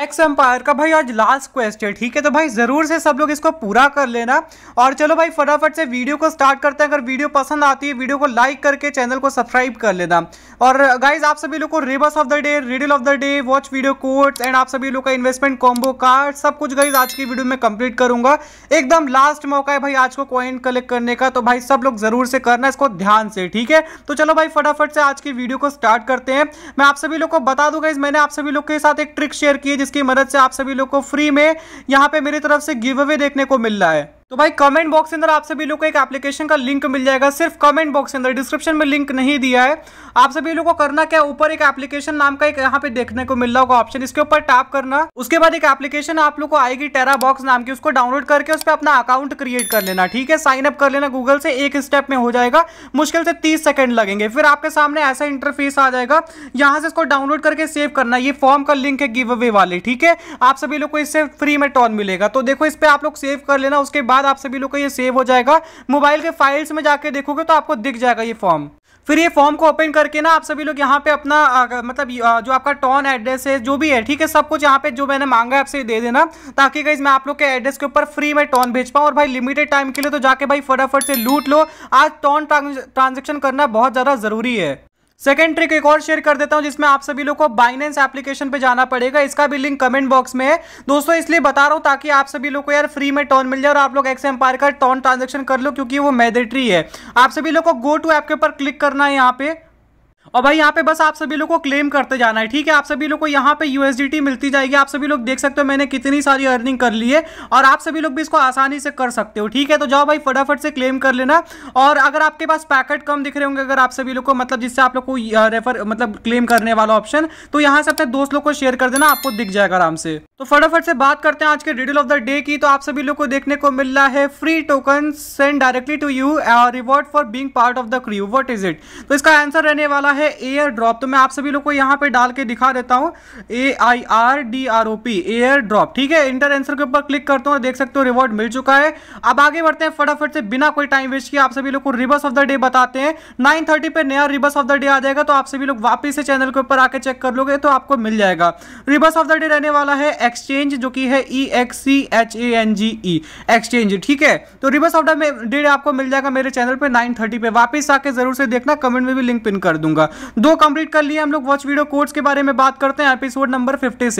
x Empire का भाई आज लास्ट क्वेश्चन ठीक है तो भाई ज़रूर से सब लोग इसको पूरा कर लेना और चलो भाई फटाफट से वीडियो को स्टार्ट करते हैं अगर वीडियो पसंद आती है वीडियो को लाइक करके चैनल को सब्सक्राइब कर लेना और गाइज आप सभी लोग को rebus of the day riddle of the day watch video code and आप सभी लोग का इन्वेस्टमेंट कॉम्बो कार्ड सब कुछ गाइज आज की वीडियो में कंप्लीट करूंगा एकदम लास्ट मौका है भाई आज को कॉइन कलेक्ट करने का तो भाई सब लोग ज़रूर से करना इसको ध्यान से ठीक है तो चलो भाई फटाफट से आज की वीडियो को स्टार्ट करते हैं मैं आप सभी लोग को बता दूंगा मैंने आप सभी लोग के साथ एक ट्रिक शेयर की जिसकी मदद से आप सभी लोग को फ्री में यहाँ पे मेरी तरफ से गिव अवे देखने को मिल रहा है तो भाई कमेंट बॉक्स के अंदर आप सभी लोग को एक एप्लीकेशन का लिंक मिल जाएगा सिर्फ कमेंट बॉक्स के अंदर डिस्क्रिप्शन में लिंक नहीं दिया है आप सभी लोग को करना क्या ऊपर एक एप्लीकेशन नाम का एक यहाँ पे देखने को मिल रहा होगा ऑप्शन इसके ऊपर टैप करना उसके बाद एक एप्लीकेशन आप लोग को आएगी टेरा बॉक्स नाम की उसको डाउनलोड करके उस पर अपना अकाउंट क्रिएट कर लेना ठीक है साइन अप कर लेना गूगल से एक स्टेप में हो जाएगा मुश्किल से तीस सेकेंड लगेंगे फिर आपके सामने ऐसा इंटरफेस आ जाएगा यहाँ से इसको डाउनलोड करके सेव करना ये फॉर्म का लिंक है गिव अवे वाले ठीक है आप सभी लोग को इससे फ्री में टॉन मिलेगा तो देखो इस पर आप लोग सेव कर लेना उसके बाद बाद आप सभी लोग का ये सेव हो जाएगा मोबाइल के फाइल्स में जाके देखोगे तो आपको दिख जाएगा ये फॉर्म फिर ये फॉर्म को ओपन करके ना आप सभी लोग यहाँ पे अपना आ, मतलब आ, जो आपका टॉन एड्रेस है जो भी है ठीक है सब कुछ यहाँ पे जो मैंने मांगा है आपसे दे देना ताकि कहीं मैं आप लोग के एड्रेस के ऊपर फ्री में टॉन भेज पाऊँ और भाई लिमिटेड टाइम के लिए तो जाके भाई फटाफट से लूट लो आज टॉन ट्रांजेक्शन करना बहुत ज़्यादा ज़रूरी है सेकेंड ट्रिक एक और शेयर कर देता हूं जिसमें आप सभी लोग को बाइनेंस एप्लीकेशन पे जाना पड़ेगा इसका भी लिंक कमेंट बॉक्स में है दोस्तों इसलिए बता रहा हूं ताकि आप सभी लोग को यार फ्री में टॉन मिल जाए और आप लोग एक्स एम्पायर का टॉन ट्रांजेक्शन कर लो क्योंकि वो मैदेट्री है आप सभी लोग को गो टू ऐप के ऊपर क्लिक करना है यहाँ पे और भाई यहाँ पे बस आप सभी लोग को क्लेम करते जाना है ठीक है आप सभी लोग को यहाँ पे यूएसडी मिलती जाएगी आप सभी लोग देख सकते हो मैंने कितनी सारी अर्निंग कर ली है और आप सभी लोग भी इसको आसानी से कर सकते हो ठीक है तो जाओ भाई फटाफट से क्लेम कर लेना और अगर आपके पास पैकेट कम दिख रहे होंगे अगर आप सभी लोग को मतलब जिससे आप लोग को रेफर मतलब क्लेम करने वाला ऑप्शन तो यहाँ से अपने दोस्त लोग को शेयर कर देना आपको दिख जाएगा आराम से तो फटाफट से बात करते हैं आज के रिडल ऑफ द डे की तो आप सभी लोग को देखने को मिल रहा है free token send directly to you और reward for being part of the crew what is it तो इसका आंसर रहने वाला है एयर ड्रॉप तो मैं आप सभी लोग को यहाँ पे डाल के दिखा देता हूँ A I R D R O P airdrop ठीक है इंटर आंसर के ऊपर क्लिक करता हूँ और देख सकते हो रिवॉर्ड मिल चुका है अब आगे बढ़ते हैं फटाफट से बिना कोई टाइम वेस्ट किए आप सभी लोग को रिवर्स ऑफ द डे बताते हैं नाइन थर्टी पे नया रिवर्स ऑफ द डे आ जाएगा तो आप सभी लोग वापिस से चैनल के ऊपर आके चेक कर लोगे तो आपको मिल जाएगा रिवर्स ऑफ द डे रहने वाला है एक्सचेंज जो कि है E X C H A N G E exchange ठीक है तो रिवर्स ऑफ डेट आपको मिल जाएगा मेरे चैनल पे 9:30 पे वापस आके जरूर से देखना कमेंट में भी लिंक पिन कर दूंगा दो कंप्लीट कर लिए हम लोग वॉच वीडियो कोर्स के बारे में बात करते हैं एपिसोड नंबर फिफ्टी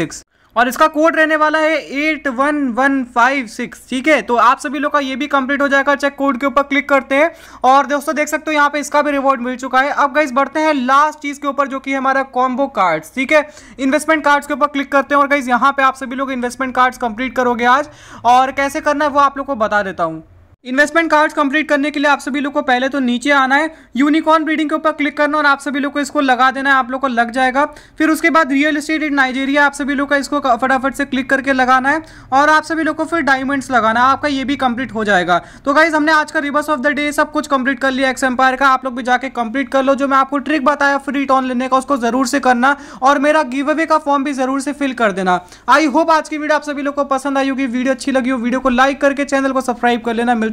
और इसका कोड रहने वाला है eight one one five six ठीक है तो आप सभी लोग का ये भी कंप्लीट हो जाएगा चेक कोड के ऊपर क्लिक करते हैं और दोस्तों देख सकते हो यहाँ पे इसका भी रिवॉर्ड मिल चुका है अब गाइज बढ़ते हैं लास्ट चीज़ के ऊपर जो कि हमारा कॉम्बो कार्ड्स ठीक है इन्वेस्टमेंट कार्ड्स के ऊपर क्लिक करते हैं और गाइज यहाँ पे आप सभी लोग इन्वेस्टमेंट कार्ड्स कंप्लीट करोगे आज और कैसे करना है वो आप लोग को बता देता हूँ इन्वेस्टमेंट कार्ड्स कंप्लीट करने के लिए आप सभी लोग को पहले तो नीचे आना है यूनिकॉर्न ब्रीडिंग के ऊपर क्लिक करना और आप सभी लोग को इसको लगा देना है आप लोग को लग जाएगा फिर उसके बाद रियल इस्टेट इन नाइजीरिया आप सभी लोग का इसको फटाफट से क्लिक करके लगाना है और आप सभी लोग को फिर डायमंड्स लगाना है आपका ये भी कंप्लीट हो जाएगा तो गाइज हमने आज का रिवर्स ऑफ द डे सब कुछ कंप्लीट कर लिया एक्स एम्पायर का आप लोग भी जाकर कंप्लीट कर लो जो मैं आपको ट्रिक बताया फ्री टॉन लेने का उसको जरूर से करना और मेरा गिव अवे का फॉर्म भी जरूर से फिल कर देना आई होप आज की वीडियो आप सभी लोग को पसंद आई होगी वीडियो अच्छी लगी हो वीडियो को लाइक करके चैनल को सब्सक्राइब कर लेना मिलते